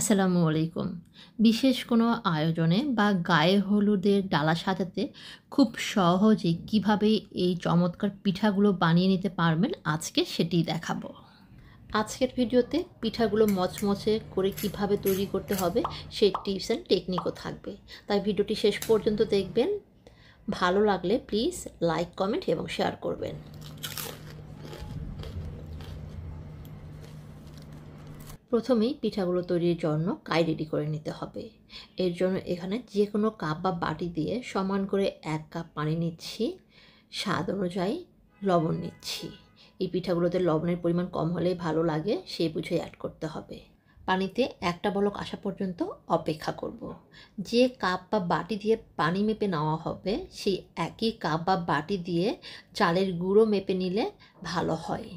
আসসালামু আলাইকুম বিশেষ কোনো আয়োজনে বা গায়ে হলুদের ডালা সাজাতে খুব সহজে কিভাবে এই চমৎকার পিঠাগুলো বানিয়ে নিতে পারবেন আজকে সেটি দেখাবো আজকের ভিডিওতে পিঠাগুলো মচমচে করে কিভাবে তৈরি করতে হবে সেই টিপস অ্যান্ড টেকনিকও থাকবে তাই ভিডিওটি শেষ পর্যন্ত দেখবেন ভালো লাগলে প্লিজ লাইক কমেন্ট এবং শেয়ার করবেন প্রথমেই পিঠাগুলো তৈরির জন্য কাই রেডি করে নিতে হবে এর জন্য এখানে যে কোনো কাপ বা বাটি দিয়ে সমান করে এক কাপ পানি নিচ্ছি স্বাদ অনুযায়ী লবণ নিচ্ছি এই পিঠাগুলোতে লবণের পরিমাণ কম হলে ভালো লাগে সেই বুঝে অ্যাড করতে হবে পানিতে একটা বলক আসা পর্যন্ত অপেক্ষা করব। যে কাপ বা বাটি দিয়ে পানি মেপে নেওয়া হবে সেই একই কাপ বা বাটি দিয়ে চালের গুঁড়ো মেপে নিলে ভালো হয়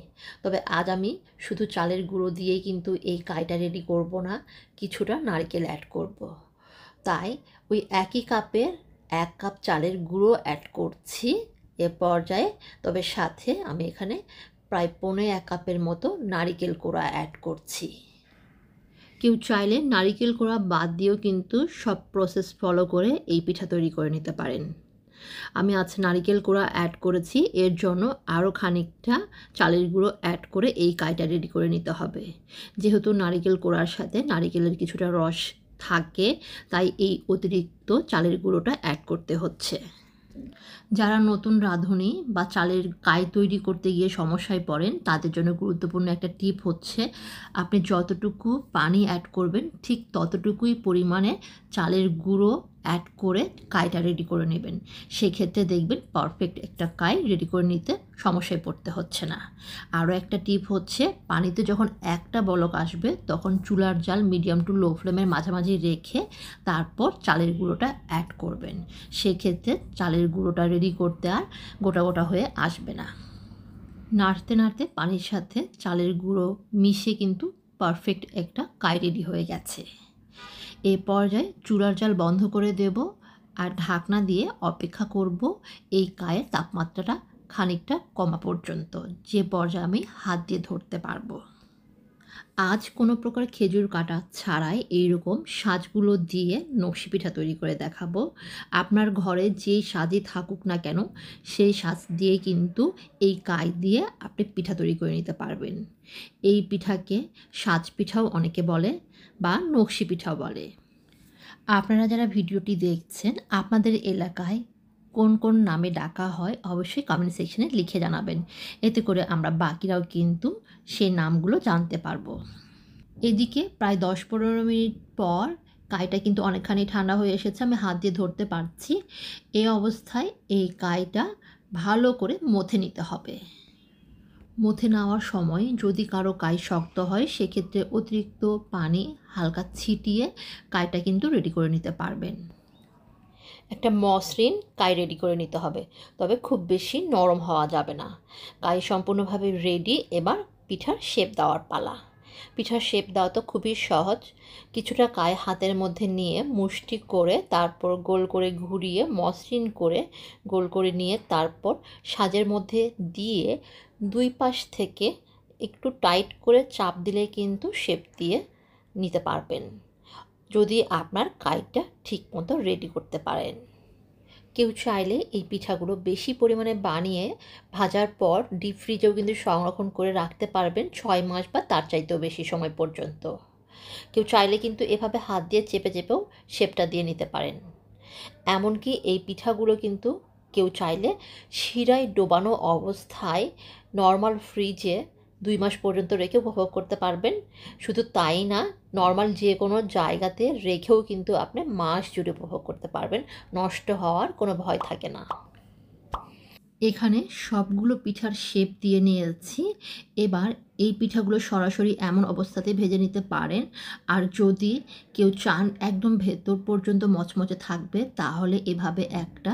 তবে আজ আমি শুধু চালের গুঁড়ো দিয়ে কিন্তু এই কাইটা রেডি করব না কিছুটা নারকেল অ্যাড করব। তাই ওই একই কাপের এক কাপ চালের গুঁড়ো অ্যাড করছি এ পর্যায়ে তবে সাথে আমি এখানে প্রায় পনেরো এক কাপের মতো নারিকেল কোড়া অ্যাড করছি কেউ চাইলে নারিকেল কোড়া বাদ দিয়েও কিন্তু সব প্রসেস ফলো করে এই পিঠা তৈরি করে নিতে পারেন আমি আজ নারিকেল কোড়া অ্যাড করেছি এর জন্য আরও খানিকটা চালের গুঁড়ো অ্যাড করে এই কাইটা রেডি করে নিতে হবে যেহেতু নারিকেল কোড়ার সাথে নারিকেলের কিছুটা রস থাকে তাই এই অতিরিক্ত চালের গুঁড়োটা অ্যাড করতে হচ্ছে যারা নতুন রাঁধুনি বা চালের কায় তৈরি করতে গিয়ে সমস্যায় পড়েন তাদের জন্য গুরুত্বপূর্ণ একটা টিপ হচ্ছে আপনি যতটুকু পানি অ্যাড করবেন ঠিক ততটুকুই পরিমাণে চালের গুঁড়ো অ্যাড করে কায়টা রেডি করে নেবেন সেক্ষেত্রে দেখবেন পারফেক্ট একটা কায় রেডি করে নিতে সমস্যায় পড়তে হচ্ছে না আরও একটা টিপ হচ্ছে পানিতে যখন একটা বলক আসবে তখন চুলার জাল মিডিয়াম টু লো ফ্লেমের মাঝামাঝি রেখে তারপর চালের গুঁড়োটা অ্যাড করবেন সেক্ষেত্রে চালের গুঁড়োটা রেডি করতে আর গোটা গোটা হয়ে আসবে না নাড়তে নাড়তে পানির সাথে চালের গুঁড়ো মিশে কিন্তু পারফেক্ট একটা কাই রেডি হয়ে গেছে এ পর্যায়ে চূড়ার জাল বন্ধ করে দেব আর ঢাকনা দিয়ে অপেক্ষা করব এই কায়ের তাপমাত্রাটা খানিকটা কমা পর্যন্ত যে পর্যায়ে আমি হাত দিয়ে ধরতে পারবো আজ কোনো প্রকার খেজুর কাটা ছাড়াই এইরকম সাজগুলো দিয়ে নকশি পিঠা তৈরি করে দেখাবো আপনার ঘরে যে সাজই থাকুক না কেন সেই সাজ দিয়ে কিন্তু এই কাজ দিয়ে আপনি পিঠা তৈরি করে নিতে পারবেন এই পিঠাকে সাজ পিঠাও অনেকে বলে বা নকশি পিঠাও বলে আপনারা যারা ভিডিওটি দেখছেন আপনাদের এলাকায় কোন কোন নামে ডাকা হয় অবশ্যই কমেন্ট সেকশনে লিখে জানাবেন এতে করে আমরা বাকিরাও কিন্তু সেই নামগুলো জানতে পারবো এদিকে প্রায় দশ পনেরো মিনিট পর কাইটা কিন্তু অনেকখানি ঠান্ডা হয়ে এসেছে আমি হাত দিয়ে ধরতে পারছি এই অবস্থায় এই কাইটা ভালো করে মথে নিতে হবে মথে নেওয়ার সময় যদি কারো কাই শক্ত হয় সেক্ষেত্রে অতিরিক্ত পানি হালকা ছিটিয়ে কাইটা কিন্তু রেডি করে নিতে পারবেন একটা মসৃণ কাই রেডি করে নিতে হবে তবে খুব বেশি নরম হওয়া যাবে না কাই সম্পূর্ণভাবে রেডি এবার পিঠার শেপ দেওয়ার পালা পিঠার শেপ দেওয়া তো খুবই সহজ কিছুটা কায় হাতের মধ্যে নিয়ে মুষ্টি করে তারপর গোল করে ঘুরিয়ে মসৃণ করে গোল করে নিয়ে তারপর সাজের মধ্যে দিয়ে দুই পাশ থেকে একটু টাইট করে চাপ দিলে কিন্তু শেপ দিয়ে নিতে পারবেন যদি আপনার কাইটটা ঠিক মতো রেডি করতে পারেন কেউ চাইলে এই পিঠাগুলো বেশি পরিমাণে বানিয়ে ভাজার পর ডিপ ফ্রিজেও কিন্তু সংরক্ষণ করে রাখতে পারবেন ছয় মাস বা তার চাইতেও বেশি সময় পর্যন্ত কেউ চাইলে কিন্তু এভাবে হাত দিয়ে চেপে চেপেও শেপটা দিয়ে নিতে পারেন এমনকি এই পিঠাগুলো কিন্তু কেউ চাইলে শিরায় ডোবানো অবস্থায় নর্মাল ফ্রিজে দুই মাস পর্যন্ত রেখে উপভোগ করতে পারবেন শুধু তাই না নর্মাল যে কোনো জায়গাতে রেখেও কিন্তু আপনি মাস জুড়ে উপভোগ করতে পারবেন নষ্ট হওয়ার কোনো ভয় থাকে না এখানে সবগুলো পিঠার শেপ দিয়ে নিয়েছি এবার এই পিঠাগুলো সরাসরি এমন অবস্থাতে ভেজে নিতে পারেন আর যদি কেউ চান একদম ভেতর পর্যন্ত মচমচে থাকবে তাহলে এভাবে একটা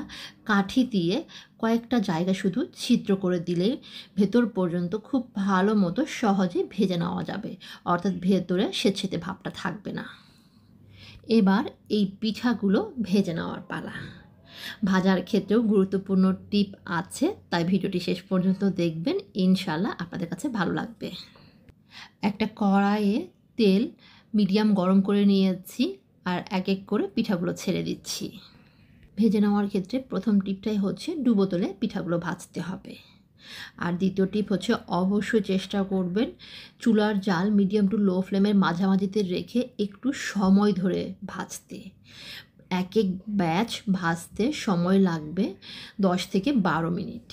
কাঠি দিয়ে কয়েকটা জায়গা শুধু ছিদ্র করে দিলে ভেতর পর্যন্ত খুব ভালো মতো সহজে ভেজে নেওয়া যাবে অর্থাৎ ভেতরে সেচ্ছেতে ভাবটা থাকবে না এবার এই পিঠাগুলো ভেজে নেওয়ার পালা ভাজার ক্ষেত্রেও গুরুত্বপূর্ণ টিপ আছে তাই ভিডিওটি শেষ পর্যন্ত দেখবেন ইনশাল্লাহ আপনাদের কাছে ভালো লাগবে একটা কড়াইয়ে তেল মিডিয়াম গরম করে নিয়েছি আর এক এক করে পিঠাগুলো ছেড়ে দিচ্ছি ভেজে নেওয়ার ক্ষেত্রে প্রথম টিপটাই হচ্ছে ডুবো তোলে পিঠাগুলো ভাজতে হবে আর দ্বিতীয় টিপ হচ্ছে অবশ্যই চেষ্টা করবেন চুলার জাল মিডিয়াম টু লো ফ্লেমের মাঝামাঝিতে রেখে একটু সময় ধরে ভাজতে এক এক ব্যাচ ভাজতে সময় লাগবে দশ থেকে বারো মিনিট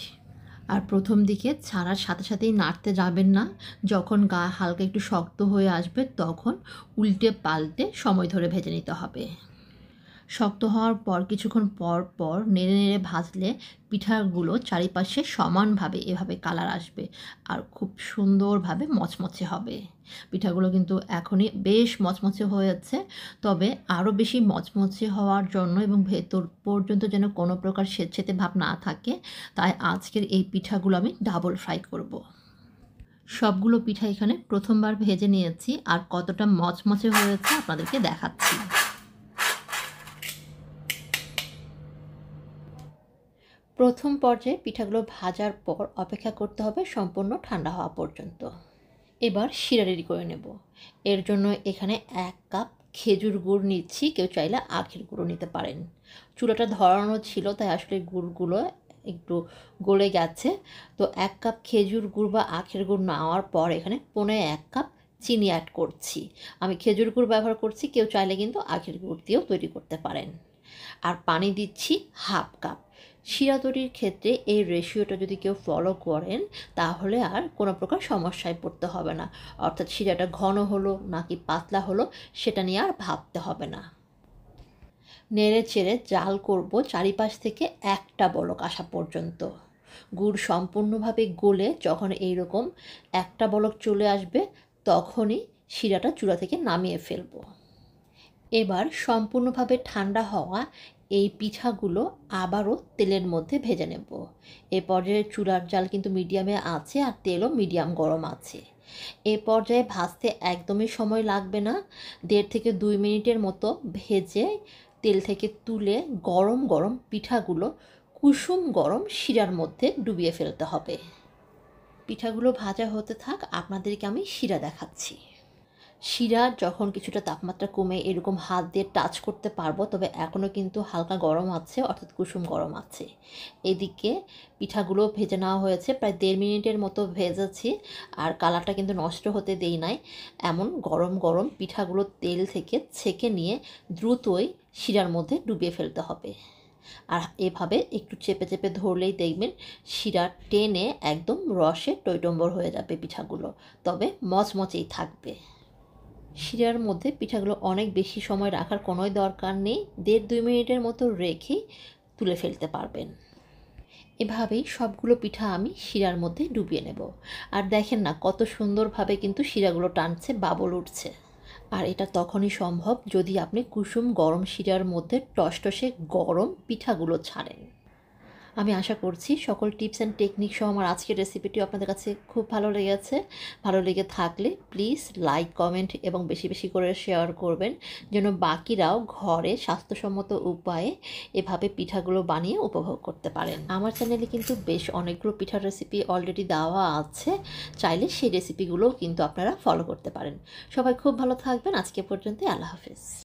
আর প্রথম দিকে ছাড়ার সাথে সাথেই নাড়তে যাবেন না যখন গা হালকা একটু শক্ত হয়ে আসবে তখন উল্টে পাল্টে সময় ধরে ভেজে নিতে হবে শক্ত হওয়ার পর কিছুক্ষণ পর পর নেড়ে নেড়ে ভাজলে পিঠাগুলো চারিপাশে সমানভাবে এভাবে কালার আসবে আর খুব সুন্দরভাবে মচমচে হবে পিঠাগুলো কিন্তু এখনই বেশ মচমচে হয়ে যাচ্ছে তবে আরও বেশি মচমচে হওয়ার জন্য এবং ভেতর পর্যন্ত যেন কোনো প্রকার স্বেচ্ছেতে ভাব না থাকে তাই আজকের এই পিঠাগুলো আমি ডাবল ফ্রাই করবো সবগুলো পিঠা এখানে প্রথমবার ভেজে নিয়েছি আর কতটা মচমচে হয়েছে আপনাদেরকে দেখাচ্ছি প্রথম পর্যায়ে পিঠাগুলো ভাজার পর অপেক্ষা করতে হবে সম্পূর্ণ ঠান্ডা হওয়া পর্যন্ত এবার শিরা রেডি করে নেব এর জন্য এখানে এক কাপ খেজুর গুড় নিচ্ছি কেউ চাইলে আখের গুঁড়ো নিতে পারেন চুলাটা ধরানো ছিল তাই আসলে গুড়গুলো একটু গলে গেছে তো এক কাপ খেজুর গুড় বা আখের গুড় নেওয়ার পর এখানে পনে এক কাপ চিনি অ্যাড করছি আমি খেজুর গুড় ব্যবহার করছি কেউ চাইলে কিন্তু আখের গুড় দিয়েও তৈরি করতে পারেন আর পানি দিচ্ছি হাফ কাপ শিরা তৈরির ক্ষেত্রে এই রেশিওটা যদি কেউ ফলো করেন তাহলে আর কোনো প্রকার সমস্যায় পড়তে হবে না অর্থাৎ শিরাটা ঘন হলো নাকি পাতলা হলো সেটা নিয়ে আর ভাবতে হবে না নেড়ে চেড়ে জাল করব চারিপাশ থেকে একটা বলক আসা পর্যন্ত গুড় সম্পূর্ণভাবে গলে যখন এই রকম একটা বলক চলে আসবে তখনই শিরাটা চূড়া থেকে নামিয়ে ফেলবো এবার সম্পূর্ণভাবে ঠান্ডা হওয়া এই পিঠাগুলো আবারও তেলের মধ্যে ভেজে নেব এ পর্যায়ে চুলার জাল কিন্তু মিডিয়ামে আছে আর তেলও মিডিয়াম গরম আছে এ পর্যায়ে ভাজতে একদমই সময় লাগবে না দেড় থেকে দুই মিনিটের মতো ভেজে তেল থেকে তুলে গরম গরম পিঠাগুলো কুসুম গরম শিরার মধ্যে ডুবিয়ে ফেলতে হবে পিঠাগুলো ভাজা হতে থাক আপনাদেরকে আমি শিরা দেখাচ্ছি শিরা যখন কিছুটা তাপমাত্রা কমে এরকম হাত দিয়ে টাচ করতে পারবো তবে এখনও কিন্তু হালকা গরম আছে অর্থাৎ কুসুম গরম আছে এদিকে পিঠাগুলো ভেজে নেওয়া হয়েছে প্রায় দেড় মিনিটের মতো ভেজেছি আর কালারটা কিন্তু নষ্ট হতে দেই নাই এমন গরম গরম পিঠাগুলো তেল থেকে ছেঁকে নিয়ে দ্রুতই শিরার মধ্যে ডুবিয়ে ফেলতে হবে আর এভাবে একটু চেপে চেপে ধরলেই দেখবেন শিরা টেনে একদম রসে টৈটম্বর হয়ে যাবে পিঠাগুলো তবে মচমচেই থাকবে শিরার মধ্যে পিঠাগুলো অনেক বেশি সময় রাখার কোনোই দরকার নেই দেড় দুই মিনিটের মতো রেখে তুলে ফেলতে পারবেন এভাবেই সবগুলো পিঠা আমি শিরার মধ্যে ডুবিয়ে নেব আর দেখেন না কত সুন্দরভাবে কিন্তু শিরাগুলো টানছে বাবল উঠছে আর এটা তখনই সম্ভব যদি আপনি কুসুম গরম শিরার মধ্যে টসটসে গরম পিঠাগুলো ছাড়েন আমি আশা করছি সকল টিপস অ্যান্ড টেকনিক সহ আমার আজকের রেসিপিটি আপনাদের কাছে খুব ভালো লেগেছে ভালো লেগে থাকলে প্লিজ লাইক কমেন্ট এবং বেশি বেশি করে শেয়ার করবেন যেন বাকিরাও ঘরে স্বাস্থ্যসম্মত উপায়ে এভাবে পিঠাগুলো বানিয়ে উপভোগ করতে পারেন আমার চ্যানেলে কিন্তু বেশ অনেকগুলো পিঠার রেসিপি অলরেডি দেওয়া আছে চাইলে সেই রেসিপিগুলোও কিন্তু আপনারা ফলো করতে পারেন সবাই খুব ভালো থাকবেন আজকে পর্যন্ত আল্লাহ হাফেজ